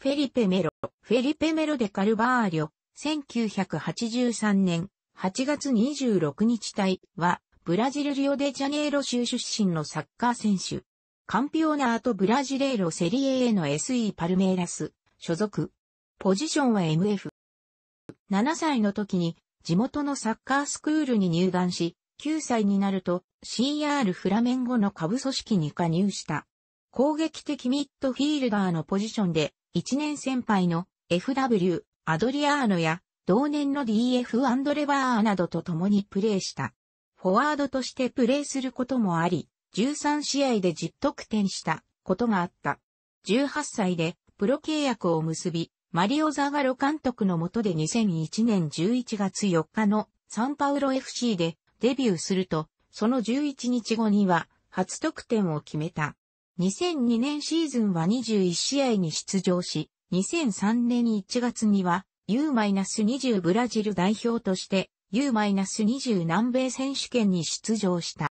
フェリペ・メロ、フェリペ・メロデ・カルバーリョ、1983年8月26日隊は、ブラジルリオデジャネイロ州出身のサッカー選手。カンピオナート・ブラジレイロ・セリエ A の SE パルメイラス、所属。ポジションは MF。7歳の時に、地元のサッカースクールに入団し、9歳になると CR フラメンゴの下部組織に加入した。攻撃的ミッドフィールダーのポジションで、1年先輩の FW、アドリアーノや、同年の DF アンドレバーなどと共にプレーした。フォワードとしてプレーすることもあり、13試合で10得点したことがあった。18歳でプロ契約を結び、マリオ・ザガロ監督のもとで2001年11月4日のサンパウロ FC でデビューすると、その11日後には初得点を決めた。2002年シーズンは21試合に出場し、2003年1月には U-20 ブラジル代表として U-20 南米選手権に出場した。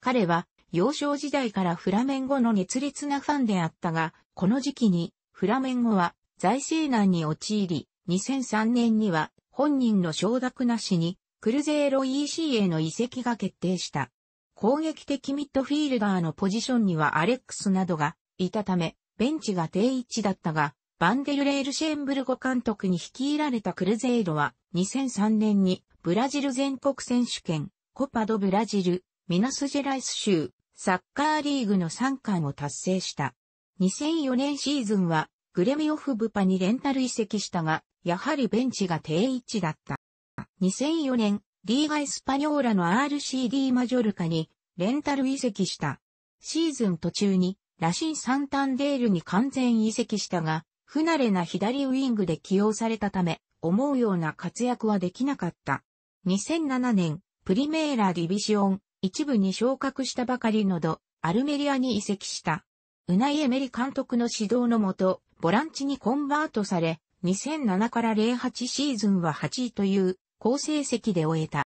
彼は幼少時代からフラメンゴの熱烈なファンであったが、この時期にフラメンゴは財政難に陥り、2003年には本人の承諾なしにクルゼーロ EC への移籍が決定した。攻撃的ミッドフィールダーのポジションにはアレックスなどがいたため、ベンチが定位置だったが、バンデルレール・シェンブルゴ監督に率いられたクルゼイドは、2003年にブラジル全国選手権、コパドブラジル、ミナスジェライス州、サッカーリーグの3冠を達成した。2004年シーズンは、グレミオフブパにレンタル移籍したが、やはりベンチが定位置だった。2004年、リーガ・エスパニョーラの RCD マジョルカにレンタル移籍した。シーズン途中にラシン・サンタンデールに完全移籍したが、不慣れな左ウィングで起用されたため、思うような活躍はできなかった。2007年、プリメーラ・ディビシオン、一部に昇格したばかりのド、アルメリアに移籍した。ウナイエメリ監督の指導のもと、ボランチにコンバートされ、2007から08シーズンは8位という好成績で終えた。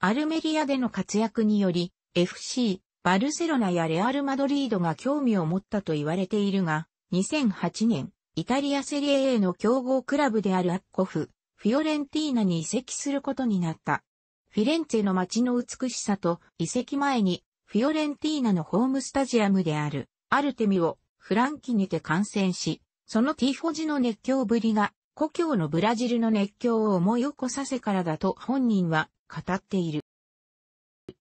アルメリアでの活躍により、FC、バルセロナやレアル・マドリードが興味を持ったと言われているが、2008年、イタリアセリエ A の強豪クラブであるアッコフ、フィオレンティーナに移籍することになった。フィレンツェの街の美しさと移籍前に、フィオレンティーナのホームスタジアムである、アルテミをフランキにて観戦し、そのティーフォジの熱狂ぶりが故郷のブラジルの熱狂を思い起こさせからだと本人は語っている。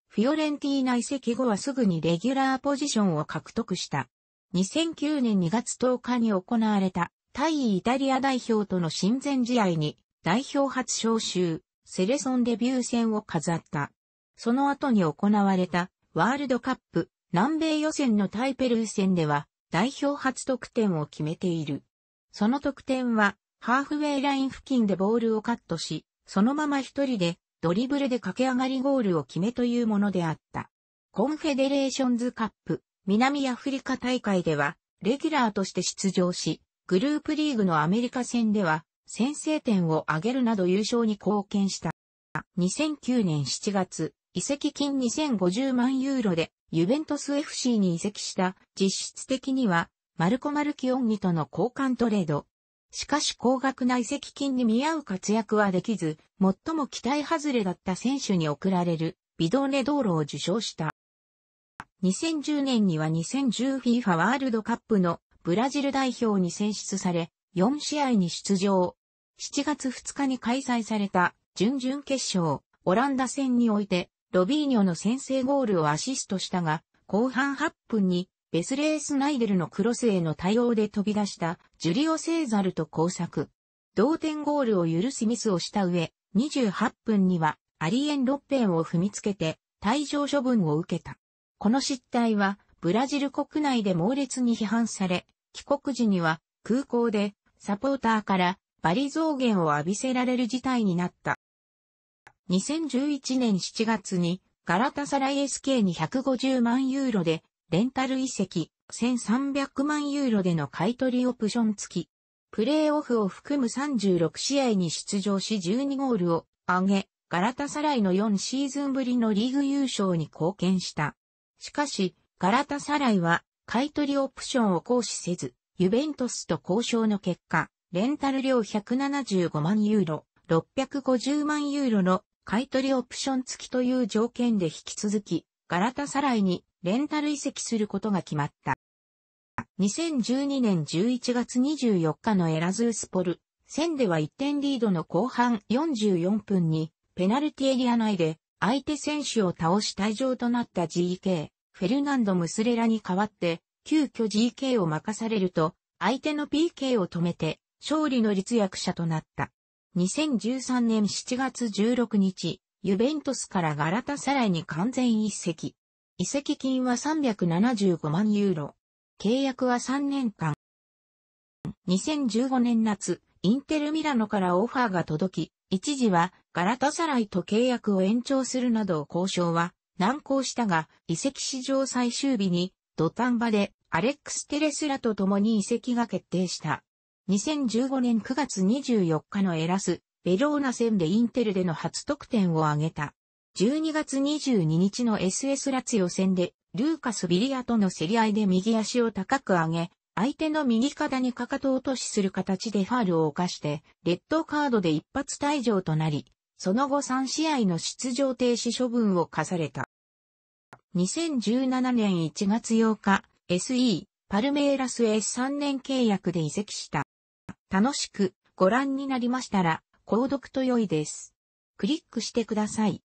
フィオレンティーナ移籍後はすぐにレギュラーポジションを獲得した。2009年2月10日に行われた対イタリア代表との親善試合に代表初招集、セレソンデビュー戦を飾った。その後に行われたワールドカップ南米予選のタイペルー戦では代表初得点を決めている。その得点はハーフウェイライン付近でボールをカットし、そのまま一人でドリブルで駆け上がりゴールを決めというものであった。コンフェデレーションズカップ南アフリカ大会ではレギュラーとして出場し、グループリーグのアメリカ戦では先制点を挙げるなど優勝に貢献した。2009年7月、移籍金2050万ユーロでユベントス FC に移籍した実質的にはマルコ・マルキオンギとの交換トレード、しかし高額な遺跡金に見合う活躍はできず、最も期待外れだった選手に贈られるビドーネ道路を受賞した。2010年には 2010FIFA ワールドカップのブラジル代表に選出され、4試合に出場。7月2日に開催された準々決勝、オランダ戦において、ロビーニョの先制ゴールをアシストしたが、後半8分にベスレースナイデルのクロスへの対応で飛び出したジュリオ・セーザルと交錯。同点ゴールを許すミスをした上、28分にはアリエン・ロッペンを踏みつけて退場処分を受けた。この失態はブラジル国内で猛烈に批判され、帰国時には空港でサポーターからバリ増減を浴びせられる事態になった。2011年7月にガラタサライ SK に150万ユーロでレンタル移籍、1300万ユーロでの買取オプション付き。プレーオフを含む36試合に出場し12ゴールを上げ、ガラタサライの4シーズンぶりのリーグ優勝に貢献した。しかし、ガラタサライは買取オプションを行使せず、ユベントスと交渉の結果、レンタル料175万ユーロ、650万ユーロの買取オプション付きという条件で引き続き、ガラタサライにレンタル移籍することが決まった。2012年11月24日のエラズースポル、戦では1点リードの後半44分に、ペナルティエリア内で相手選手を倒し退場となった GK、フェルナンド・ムスレラに代わって、急遽 GK を任されると、相手の PK を止めて、勝利の立役者となった。2013年7月16日、ユベントスからガラタサライに完全移籍。移籍金は375万ユーロ。契約は3年間。2015年夏、インテルミラノからオファーが届き、一時はガラタサライと契約を延長するなど交渉は難航したが、移籍史上最終日に土壇場でアレックス・テレスラと共に移籍が決定した。2015年9月24日のエラスベローナ戦でインテルでの初得点を挙げた。12月22日の SS ラツヨ戦で、ルーカス・ビリアとの競り合いで右足を高く上げ、相手の右肩にかかと落としする形でファールを犯して、レッドカードで一発退場となり、その後3試合の出場停止処分を課された。2017年1月8日、SE、パルメイラスへ3年契約で移籍した。楽しくご覧になりましたら、購読と良いです。クリックしてください。